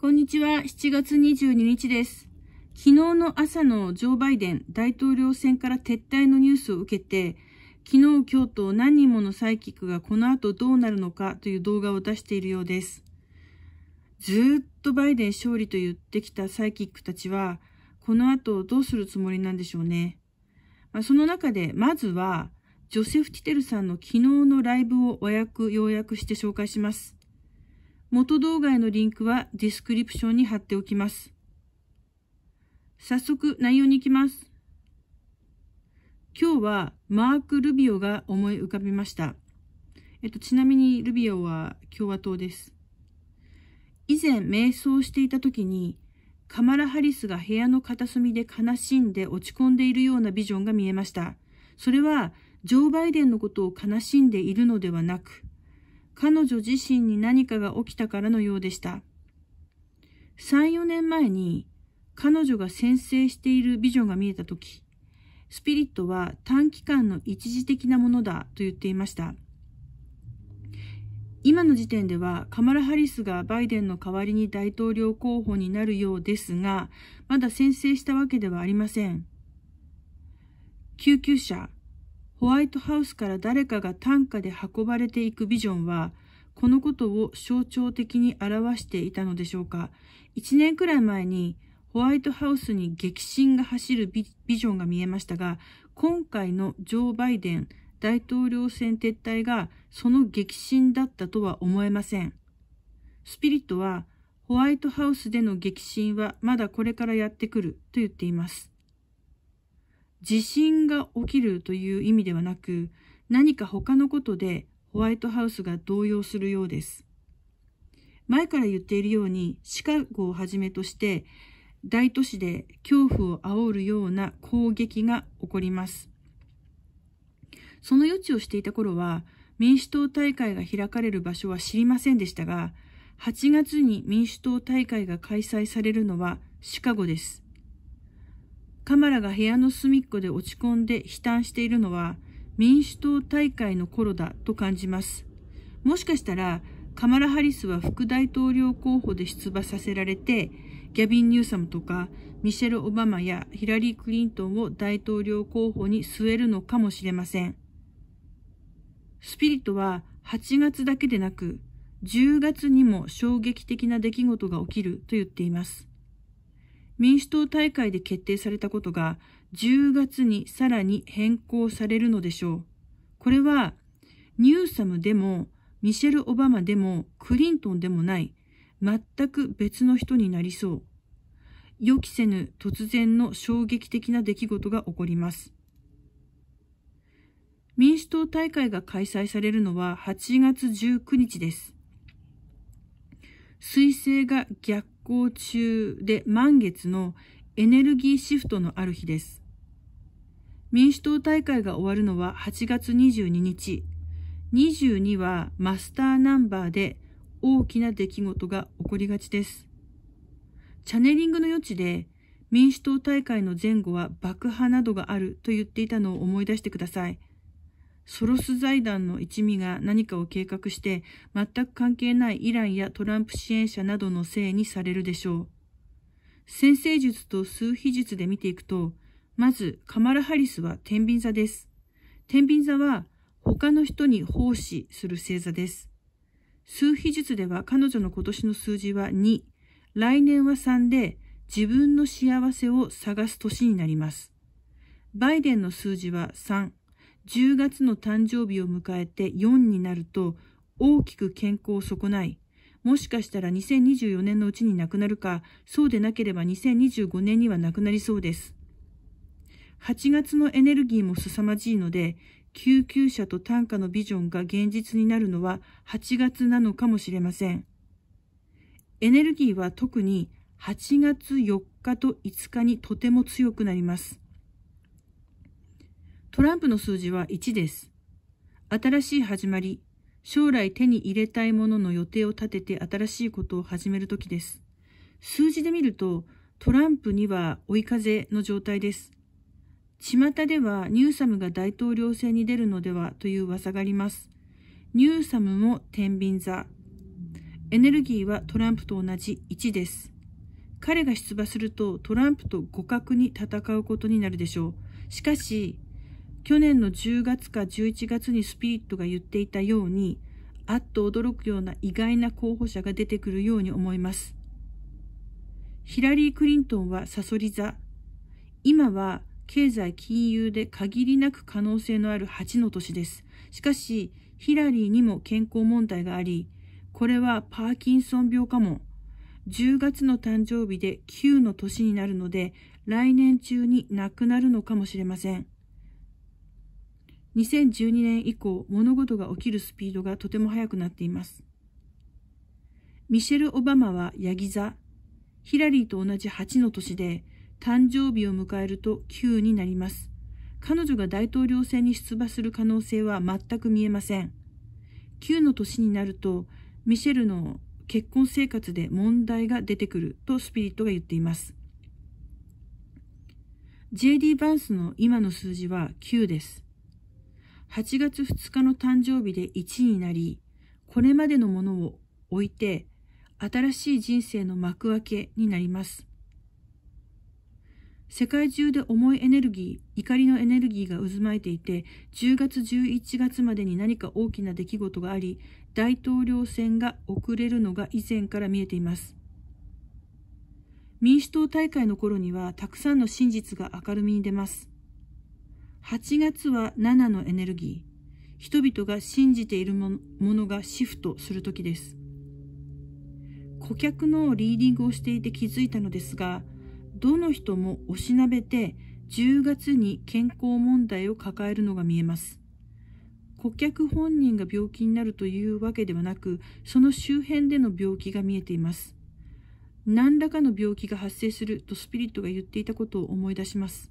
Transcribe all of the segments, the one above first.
こんにちは。7月22日です。昨日の朝のジョー・バイデン大統領選から撤退のニュースを受けて、昨日、今日と何人ものサイキックがこの後どうなるのかという動画を出しているようです。ずっとバイデン勝利と言ってきたサイキックたちは、この後どうするつもりなんでしょうね。まあ、その中で、まずは、ジョセフ・ティテルさんの昨日のライブをお役、要約して紹介します。元動画へのリンクはディスクリプションに貼っておきます。早速内容に行きます。今日はマーク・ルビオが思い浮かびました。えっと、ちなみにルビオは共和党です。以前瞑想していた時にカマラ・ハリスが部屋の片隅で悲しんで落ち込んでいるようなビジョンが見えました。それはジョー・バイデンのことを悲しんでいるのではなく、彼女自身に何かが起きたからのようでした。3、4年前に彼女が先制しているビジョンが見えたとき、スピリットは短期間の一時的なものだと言っていました。今の時点ではカマラ・ハリスがバイデンの代わりに大統領候補になるようですが、まだ宣誓したわけではありません。救急車、ホワイトハウスから誰かが担架で運ばれていくビジョンは、このことを象徴的に表していたのでしょうか。1年くらい前に、ホワイトハウスに激震が走るビジョンが見えましたが、今回のジョー・バイデン大統領選撤退がその激震だったとは思えません。スピリットは、ホワイトハウスでの激震はまだこれからやってくると言っています。地震が起きるという意味ではなく、何か他のことでホワイトハウスが動揺するようです。前から言っているように、シカゴをはじめとして、大都市で恐怖を煽るような攻撃が起こります。その余地をしていた頃は、民主党大会が開かれる場所は知りませんでしたが、8月に民主党大会が開催されるのはシカゴです。カマラが部屋の隅っこで落ち込んで悲嘆しているのは民主党大会の頃だと感じます。もしかしたらカマラ・ハリスは副大統領候補で出馬させられて、ギャビン・ニューサムとかミシェル・オバマやヒラリー・クリントンを大統領候補に据えるのかもしれません。スピリットは8月だけでなく、10月にも衝撃的な出来事が起きると言っています。民主党大会で決定されたことが10月にさらに変更されるのでしょう。これはニューサムでもミシェル・オバマでもクリントンでもない全く別の人になりそう。予期せぬ突然の衝撃的な出来事が起こります。民主党大会が開催されるのは8月19日です。彗星が逆行中で満月のエネルギーシフトのある日です。民主党大会が終わるのは8月22日。22はマスターナンバーで大きな出来事が起こりがちです。チャネリングの余地で民主党大会の前後は爆破などがあると言っていたのを思い出してください。ソロス財団の一味が何かを計画して全く関係ないイランやトランプ支援者などのせいにされるでしょう。先生術と数秘術で見ていくと、まずカマラ・ハリスは天秤座です。天秤座は他の人に奉仕する星座です。数秘術では彼女の今年の数字は2、来年は3で自分の幸せを探す年になります。バイデンの数字は3、10月の誕生日を迎えて4になると大きく健康を損ないもしかしたら2024年のうちに亡くなるかそうでなければ2025年には亡くなりそうです8月のエネルギーも凄まじいので救急車と短歌のビジョンが現実になるのは8月なのかもしれませんエネルギーは特に8月4日と5日にとても強くなりますトランプの数字は1です。新しい始まり、将来手に入れたいものの予定を立てて新しいことを始めるときです。数字で見ると、トランプには追い風の状態です。巷ではニューサムが大統領選に出るのではという噂があります。ニューサムも天秤座。エネルギーはトランプと同じ1です。彼が出馬するとトランプと互角に戦うことになるでしょう。しかし、去年の10月か11月にスピリットが言っていたように、あっと驚くような意外な候補者が出てくるように思います。ヒラリー・クリントンはサソリ座。今は経済金融で限りなく可能性のある8の年です。しかし、ヒラリーにも健康問題があり、これはパーキンソン病かも。10月の誕生日で9の年になるので、来年中に亡くなるのかもしれません。2012年以降、物事が起きるスピードがとても速くなっています。ミシェル・オバマはヤギ座、ヒラリーと同じ8の年で、誕生日を迎えると9になります。彼女が大統領選に出馬する可能性は全く見えません。9の年になると、ミシェルの結婚生活で問題が出てくるとスピリットが言っています。JD バンスの今の数字は9です。8月2日の誕生日で1になり、これまでのものを置いて、新しい人生の幕開けになります。世界中で重いエネルギー、怒りのエネルギーが渦巻いていて、10月11月までに何か大きな出来事があり、大統領選が遅れるのが以前から見えています。民主党大会の頃にはたくさんの真実が明るみに出ます。8月は7のエネルギー。人々が信じているものがシフトする時です。顧客のリーディングをしていて気づいたのですが、どの人もおしなべて10月に健康問題を抱えるのが見えます。顧客本人が病気になるというわけではなく、その周辺での病気が見えています。何らかの病気が発生するとスピリットが言っていたことを思い出します。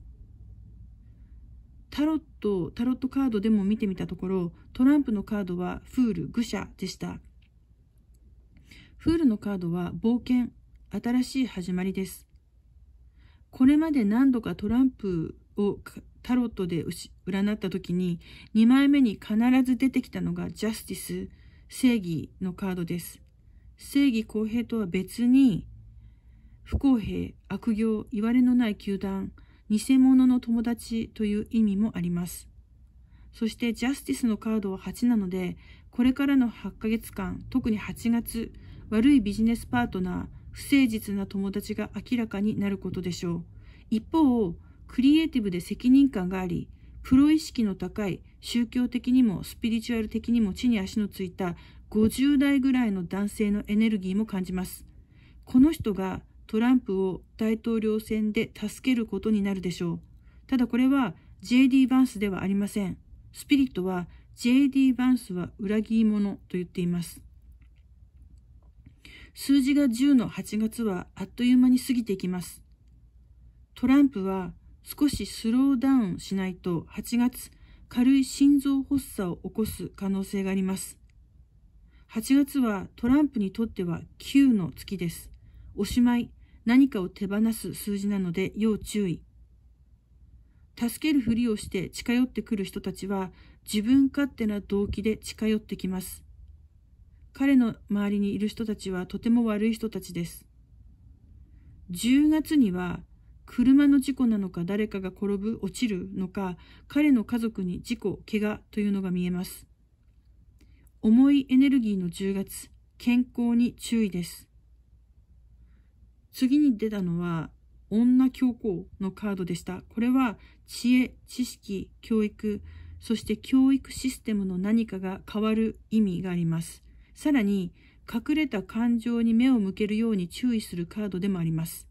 タロット、タロットカードでも見てみたところ、トランプのカードはフール、愚者でした。フールのカードは冒険、新しい始まりです。これまで何度かトランプをタロットで占った時に、2枚目に必ず出てきたのがジャスティス、正義のカードです。正義公平とは別に、不公平、悪行、いわれのない球団、偽物の友達という意味もあります。そしてジャスティスのカードは8なので、これからの8ヶ月間、特に8月、悪いビジネスパートナー、不誠実な友達が明らかになることでしょう。一方、クリエイティブで責任感があり、プロ意識の高い、宗教的にもスピリチュアル的にも地に足のついた50代ぐらいの男性のエネルギーも感じます。この人がトランプを大統領選で助けることになるでしょう。ただこれは JD バンスではありません。スピリットは JD バンスは裏切り者と言っています。数字が10の8月はあっという間に過ぎていきます。トランプは少しスローダウンしないと8月軽い心臓発作を起こす可能性があります。8月はトランプにとっては9の月です。おしまい、何かを手放す数字なので要注意。助けるふりをして近寄ってくる人たちは自分勝手な動機で近寄ってきます。彼の周りにいる人たちはとても悪い人たちです。10月には車の事故なのか誰かが転ぶ落ちるのか彼の家族に事故怪我というのが見えます重いエネルギーの10月健康に注意です次に出たのは、女教皇のカードでした。これは、知恵、知識、教育、そして教育システムの何かが変わる意味があります。さらに、隠れた感情に目を向けるように注意するカードでもあります。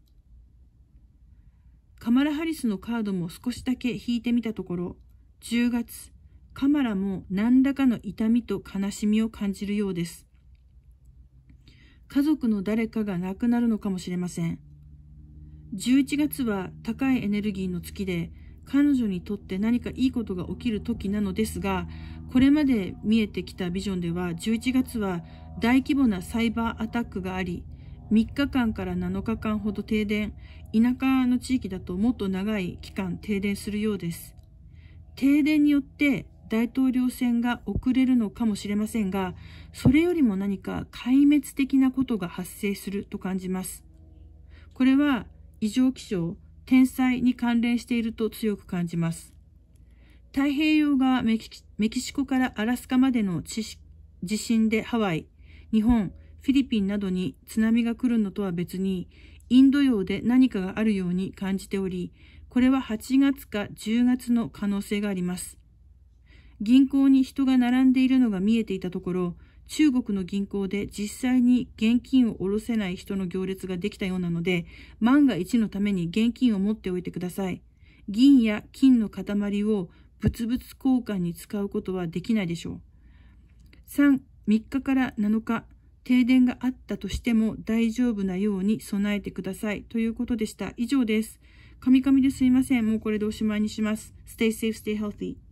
カマラ・ハリスのカードも少しだけ引いてみたところ、10月、カマラも何らかの痛みと悲しみを感じるようです。家族の誰かが亡くなるのかもしれません。11月は高いエネルギーの月で、彼女にとって何かいいことが起きる時なのですが、これまで見えてきたビジョンでは、11月は大規模なサイバーアタックがあり、3日間から7日間ほど停電、田舎の地域だともっと長い期間停電するようです。停電によって大統領選が遅れるのかもしれませんが、それよりも何か壊滅的なことが発生すると感じます。これは異常気象、天災に関連していると強く感じます。太平洋側メキシコからアラスカまでの地震でハワイ、日本、フィリピンなどに津波が来るのとは別に、インド洋で何かがあるように感じており、これは8月か10月の可能性があります。銀行に人が並んでいるのが見えていたところ、中国の銀行で実際に現金を下ろせない人の行列ができたようなので、万が一のために現金を持っておいてください。銀や金の塊を物々交換に使うことはできないでしょう。3、3日から7日、停電があったとしても大丈夫なように備えてください。ということでした。以上です。カミカミですいません。もうこれでおしまいにします。Stay safe, stay healthy.